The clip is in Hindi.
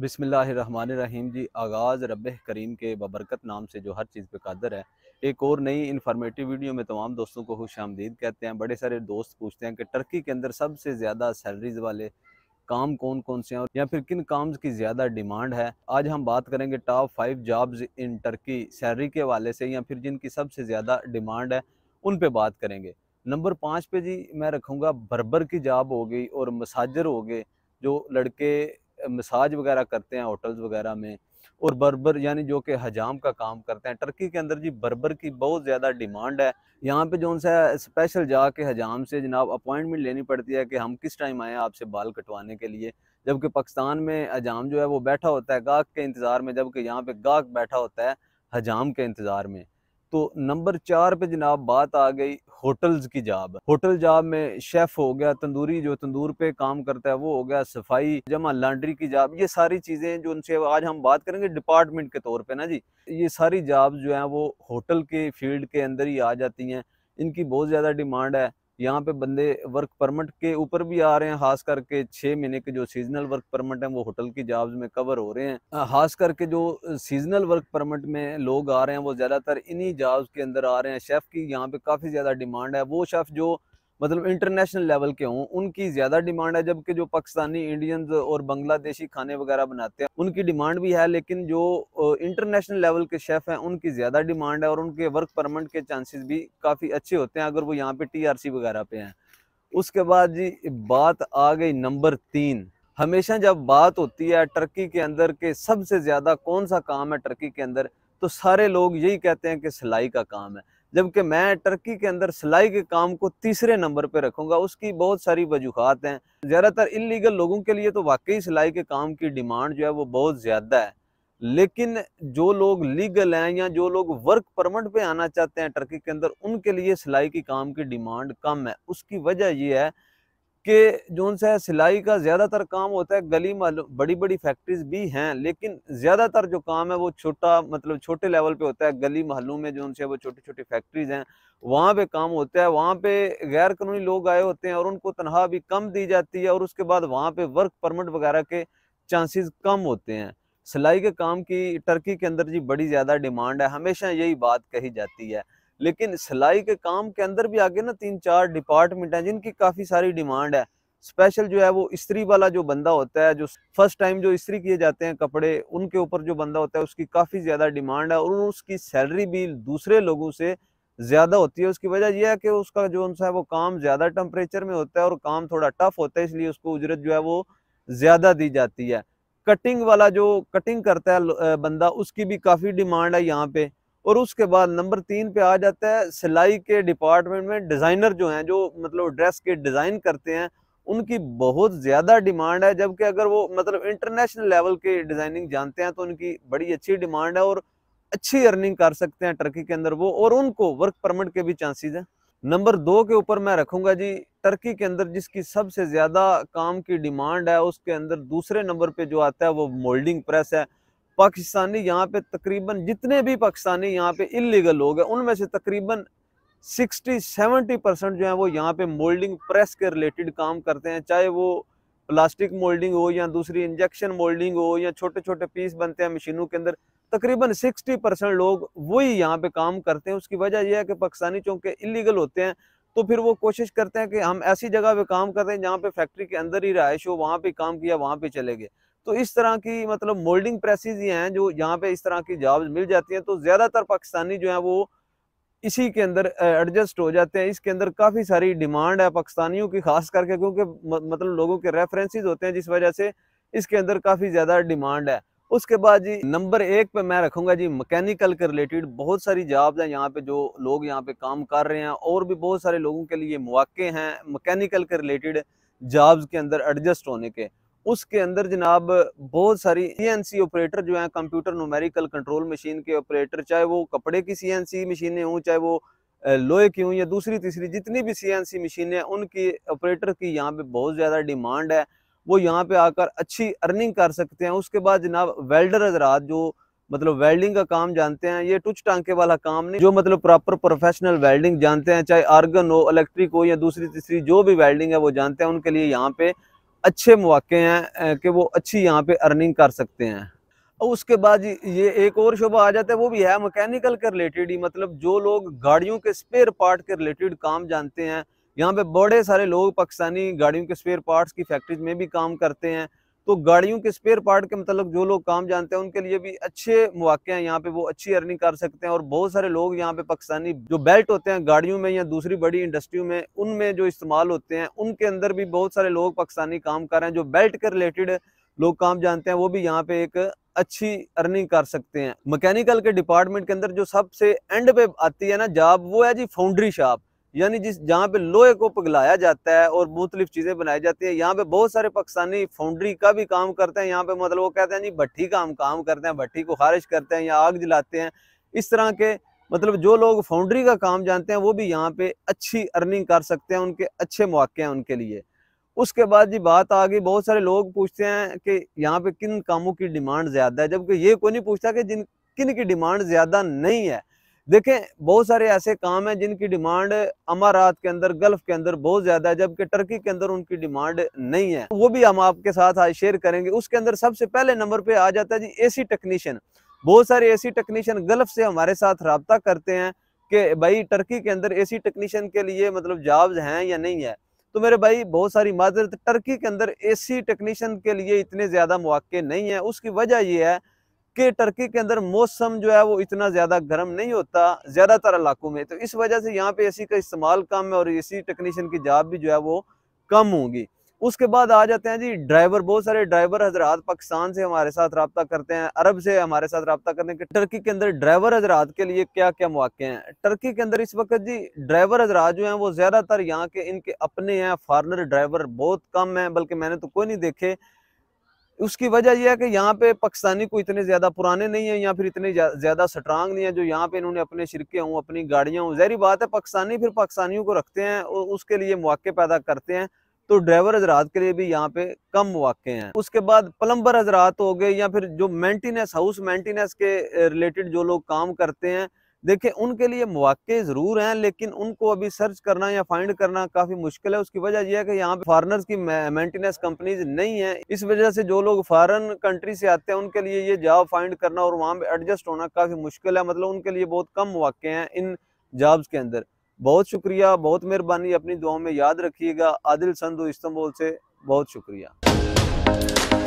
बिसमीम जी आगाज़ रब करीम के बबरकत नाम से जो हर चीज़ पे कादर है एक और नई इन्फॉर्मेटिव वीडियो में तमाम दोस्तों को खुश आमदीद कहते हैं बड़े सारे दोस्त पूछते हैं कि टर्की के अंदर सबसे ज़्यादा सैलरीज़ वाले काम कौन कौन से हैं या फिर किन काम की ज़्यादा डिमांड है आज हम बात करेंगे top five jobs in Turkey salary के वाले से या फिर जिनकी सबसे ज़्यादा डिमांड है उन पर बात करेंगे नंबर पाँच पे जी मैं रखूँगा बर्बर की जॉब हो गई और मसाजर हो गए जो लड़के मसाज वगैरह करते हैं होटल्स वगैरह में और बर्बर यानी जो कि हजाम का काम करते हैं टर्की के अंदर जी बर्बर की बहुत ज़्यादा डिमांड है यहाँ पे जो सा स्पेशल जा के हजाम से जनाब अपॉइंटमेंट लेनी पड़ती है कि हम किस टाइम आए आपसे बाल कटवाने के लिए जबकि पाकिस्तान में हजाम जो है वो बैठा होता है गाहक के इंतज़ार में जबकि यहाँ पे गाहक बैठा होता है हजाम के इंतज़ार में तो नंबर चार पे जनाब बात आ गई होटल्स की जॉब होटल जॉब में शेफ़ हो गया तंदूरी जो तंदूर पे काम करता है वो हो गया सफाई जमा लॉन्ड्री की जॉब ये सारी चीज़ें जो उनसे आज हम बात करेंगे डिपार्टमेंट के तौर पे ना जी ये सारी जॉब जो है वो होटल के फील्ड के अंदर ही आ जाती हैं इनकी बहुत ज़्यादा डिमांड है यहाँ पे बंदे वर्क परमिट के ऊपर भी आ रहे हैं खास करके छः महीने के जो सीजनल वर्क परमिट हैं वो होटल की जॉब्स में कवर हो रहे हैं खास करके जो सीजनल वर्क परमिट में लोग आ रहे हैं वो ज़्यादातर इन्हीं जॉब्स के अंदर आ रहे हैं शेफ़ की यहाँ पे काफ़ी ज़्यादा डिमांड है वो शेफ़ जो मतलब इंटरनेशनल लेवल के हों उनकी ज़्यादा डिमांड है जबकि जो पाकिस्तानी इंडियन और बांग्लादेशी खाने वगैरह बनाते हैं उनकी डिमांड भी है लेकिन जो इंटरनेशनल लेवल के शेफ़ हैं उनकी ज़्यादा डिमांड है और उनके वर्क परमिट के चांसेस भी काफ़ी अच्छे होते हैं अगर वो यहाँ पे टी वगैरह पे हैं उसके बाद जी बात आ गई नंबर तीन हमेशा जब बात होती है टर्की के अंदर के सबसे ज़्यादा कौन सा काम है टर्की के अंदर तो सारे लोग यही कहते हैं कि सिलाई का काम है जबकि मैं टर्की के अंदर सिलाई के काम को तीसरे नंबर पर रखूँगा उसकी बहुत सारी वजूहत हैं ज़्यादातर इलीगल लोगों के लिए तो वाकई सिलाई के काम की डिमांड जो है वो बहुत ज़्यादा है लेकिन जो लोग लीगल हैं या जो लोग वर्क परमिट पे आना चाहते हैं टर्की के अंदर उनके लिए सिलाई की काम की डिमांड कम है उसकी वजह यह है कि जो सा सिलाई का ज़्यादातर काम होता है गली बड़ी बड़ी फैक्ट्रीज भी हैं लेकिन ज़्यादातर जो काम है वो छोटा मतलब छोटे लेवल पे होता है गली महलों में जो उनसे वो छोटी छोटी फैक्ट्रीज हैं वहाँ पे काम होता है वहाँ पे गैर कानूनी लोग आए होते हैं और उनको तनखा भी कम दी जाती है और उसके बाद वहाँ पे वर्क परमिट वगैरह के चांसेस कम होते हैं सिलाई के काम की टर्की के अंदर जी बड़ी ज़्यादा डिमांड है हमेशा यही बात कही जाती है लेकिन सिलाई के काम के अंदर भी आगे ना तीन चार डिपार्टमेंट हैं जिनकी काफ़ी सारी डिमांड है स्पेशल जो है वो स्त्री वाला जो बंदा होता है जो फर्स्ट टाइम जो स्त्री किए जाते हैं कपड़े उनके ऊपर जो बंदा होता है उसकी काफ़ी ज़्यादा डिमांड है और उसकी सैलरी भी दूसरे लोगों से ज़्यादा होती है उसकी वजह यह है कि उसका जो है वो काम ज़्यादा टेम्परेचर में होता है और काम थोड़ा टफ होता है इसलिए उसको उजरत जो है वो ज़्यादा दी जाती है कटिंग वाला जो कटिंग करता है बंदा उसकी भी काफ़ी डिमांड है यहाँ पे और उसके बाद नंबर तीन पे आ जाता है सिलाई के डिपार्टमेंट में डिज़ाइनर जो हैं जो मतलब ड्रेस के डिज़ाइन करते हैं उनकी बहुत ज़्यादा डिमांड है जबकि अगर वो मतलब इंटरनेशनल लेवल के डिज़ाइनिंग जानते हैं तो उनकी बड़ी अच्छी डिमांड है और अच्छी अर्निंग कर सकते हैं टर्की के अंदर वो और उनको वर्क परमिट के भी चांसेज हैं नंबर दो के ऊपर मैं रखूंगा जी टर्की के अंदर जिसकी सबसे ज़्यादा काम की डिमांड है उसके अंदर दूसरे नंबर पे जो आता है वो मोल्डिंग प्रेस है पाकिस्तानी यहाँ पे तकरीबन जितने भी पाकिस्तानी यहाँ पे इलीगल लोग हैं उनमें से तकरीबन 60-70 परसेंट जो है वो यहाँ पे मोल्डिंग प्रेस के रिलेटेड काम करते हैं चाहे वो प्लास्टिक मोल्डिंग हो या दूसरी इंजेक्शन मोल्डिंग हो या छोटे छोटे पीस बनते हैं मशीनों के अंदर तकरीबन 60 परसेंट लोग वही यहाँ पे काम करते हैं उसकी वजह यह है कि पाकिस्तानी चूँकि इलीगल होते हैं तो फिर वो कोशिश करते हैं कि हम ऐसी जगह पे काम करते हैं जहाँ पे फैक्ट्री के अंदर ही रहायश हो वहाँ पे काम किया वहाँ पे चले गए तो इस तरह की मतलब मोल्डिंग प्रेसिस ये हैं जो यहाँ पे इस तरह की जॉब्स मिल जाती हैं तो ज़्यादातर पाकिस्तानी जो है वो इसी के अंदर एडजस्ट हो जाते हैं इसके अंदर काफ़ी सारी डिमांड है पाकिस्तानियों की खास करके क्योंकि मतलब लोगों के रेफरेंसेज होते हैं जिस वजह से इसके अंदर काफ़ी ज़्यादा डिमांड है उसके बाद जी नंबर एक पे मैं रखूंगा जी मैकेनिकल के रिलेटेड बहुत सारी जॉब्स हैं यहाँ पे जो लोग यहाँ पे काम कर रहे हैं और भी बहुत सारे लोगों के लिए मौके हैं मकैनिकल के रिलेटेड जॉब्स के अंदर एडजस्ट होने के उसके अंदर जनाब बहुत सारी सी ऑपरेटर जो हैं कंप्यूटर नोमेरिकल कंट्रोल मशीन के ऑपरेटर चाहे वो कपड़े की सी मशीनें हों चाहे वो लोहे की हों या दूसरी तीसरी जितनी भी सी एन सी मशीनें हैं उनकी ऑपरेटर की यहाँ पे बहुत ज़्यादा डिमांड है वो यहाँ पे आकर अच्छी अर्निंग कर सकते हैं उसके बाद जनाब वेल्डर हजरात जो मतलब वेल्डिंग का काम जानते हैं ये टुच टांके वाला काम नहीं जो मतलब प्रॉपर प्रोफेशनल वेल्डिंग जानते हैं चाहे आर्गन हो इलेक्ट्रिक हो या दूसरी तीसरी जो भी वेल्डिंग है वो जानते हैं उनके लिए यहाँ पे अच्छे मौके हैं कि वो अच्छी यहाँ पे अर्निंग कर सकते हैं उसके बाद ये एक और शोभा आ जाता है वो भी है मैकेनिकल के रिलेटेड ही मतलब जो लोग गाड़ियों के स्पेयर पार्ट के रिलेटेड काम जानते हैं यहाँ पे बड़े सारे लोग पाकिस्तानी गाड़ियों के स्पेयर पार्ट्स की फैक्ट्रीज में भी काम करते हैं तो गाड़ियों के स्पेयर पार्ट के मतलब जो लोग काम जानते हैं उनके लिए भी अच्छे मौके हैं यहाँ पे वो अच्छी अर्निंग कर सकते हैं और बहुत सारे लोग यहाँ पे पाकिस्तानी जो बेल्ट होते हैं गाड़ियों में या दूसरी बड़ी इंडस्ट्रियों में उनमें जो इस्तेमाल होते हैं उनके अंदर भी बहुत सारे लोग पाकिस्तानी काम कर रहे हैं जो बेल्ट के रिलेटेड लोग काम जानते हैं वो भी यहाँ पे एक अच्छी अर्निंग कर सकते हैं मैकेनिकल के डिपार्टमेंट के अंदर जो सबसे एंड पे आती है ना जॉब वो है जी फाउंड्री शॉप यानी जिस जहाँ पे लोहे को पिघलाया जाता है और मुख्तलिफ चीज़ें बनाई जाती है यहाँ पे बहुत सारे पाकिस्तानी फाउंड्री का भी काम करते हैं यहाँ पे मतलब वो कहते हैं जी भट्टी का हम काम करते हैं भट्टी को खारिज करते हैं या आग जलाते हैं इस तरह के मतलब जो लोग फाउंड्री का काम जानते हैं वो भी यहाँ पे अच्छी अर्निंग कर सकते हैं उनके अच्छे मौके हैं उनके लिए उसके बाद जी बात आ गई बहुत सारे लोग पूछते हैं कि यहाँ पे किन कामों की डिमांड ज़्यादा है जबकि ये कोई नहीं पूछता कि जिन किन की डिमांड ज़्यादा नहीं है देखें बहुत सारे ऐसे काम हैं जिनकी डिमांड अमारात के अंदर गल्फ के अंदर बहुत ज़्यादा है जबकि टर्की के अंदर उनकी डिमांड नहीं है वो भी हम आपके साथ आज शेयर करेंगे उसके अंदर सबसे पहले नंबर पर आ जाता है जी एसी टेक्नीशियन बहुत सारे ए सी टेक्नीशियन गल्फ से हमारे साथ रबता करते हैं कि भाई टर्की के अंदर ए सी टेक्नीशियन के लिए मतलब जॉब्स हैं या नहीं है तो मेरे भाई बहुत सारी माजरत टर्की के अंदर ए सी टेक्नीशियन के लिए इतने ज़्यादा मौके नहीं है उसकी वजह यह है कि टर्की के अंदर मौसम जो है वो इतना ज़्यादा गर्म नहीं होता ज़्यादातर इलाकों में तो इस वजह से यहाँ पे एसी का इस्तेमाल कम है और एसी टेक्नीशियन की जॉब भी जो है वो कम होगी उसके बाद आ जाते हैं जी ड्राइवर बहुत सारे ड्राइवर हजरात पाकिस्तान से हमारे साथ रबता करते हैं अरब से हमारे साथ रबता करते हैं टर्की के अंदर ड्राइवर हजरात के लिए क्या क्या मौके हैं टर्की के अंदर इस वक्त जी ड्राइवर हजरात जो हैं वो ज़्यादातर यहाँ के इनके अपने हैं फॉरनर ड्राइवर बहुत कम हैं बल्कि मैंने तो कोई नहीं देखे उसकी वजह यह है कि यहाँ पे पाकिस्तानी को इतने ज़्यादा पुराने नहीं है या फिर इतने ज़्यादा स्ट्रांग नहीं है जो यहाँ पे इन्होंने अपने शिरके हों अपनी गाड़ियां हों जहरी बात है पाकिस्तानी फिर पाकिस्तानियों को रखते हैं और उसके लिए मौके पैदा करते हैं तो ड्राइवर हजरात के लिए भी यहाँ पे कम मौके हैं उसके बाद प्लम्बर हजरात हो गए या फिर जो मेंटेनेंस हाउस मेंटेनेंस के रिलेटेड जो लोग काम करते हैं देखिए उनके लिए मौके ज़रूर हैं लेकिन उनको अभी सर्च करना या फाइंड करना काफ़ी मुश्किल है उसकी वजह यह है कि यहाँ पे फॉरनर्स की मेंटेनेंस कंपनीज नहीं है इस वजह से जो लोग फॉरन कंट्री से आते हैं उनके लिए ये जॉब फाइंड करना और वहाँ पर एडजस्ट होना काफ़ी मुश्किल है मतलब उनके लिए बहुत कम मौके हैं इन जॉब्स के अंदर बहुत शुक्रिया बहुत मेहरबानी अपनी दुआओं में याद रखिएगा आदिल संधु इस्तंबुल से बहुत शुक्रिया